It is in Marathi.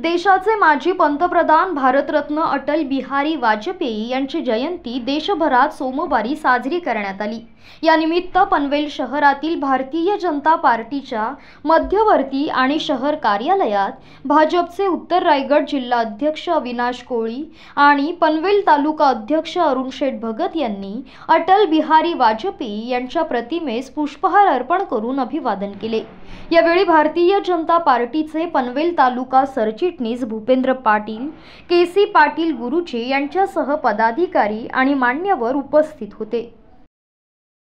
देशाचे माजी पंतप्रधान भारतरत्न अटल बिहारी वाजपेयी यांची जयंती देशभरात सोमवारी साजरी करण्यात आली यानिमित्त पनवेल शहरातील भारतीय जनता पार्टीच्या मध्यवर्ती आणि शहर कार्यालयात भाजपचे उत्तर रायगड जिल्हा अध्यक्ष अविनाश कोळी आणि पनवेल तालुका अध्यक्ष अरुण शेठ भगत यांनी अटल बिहारी वाजपेयी यांच्या प्रतिमेस पुष्पहार अर्पण करून अभिवादन केले यावेळी भारतीय जनता पार्टीचे पनवेल तालुका सरचिट सरचिटणीस भूपेंद्र पाटील केसी सी पाटील गुरुजी यांच्यासह पदाधिकारी आणि मान्यवर उपस्थित होते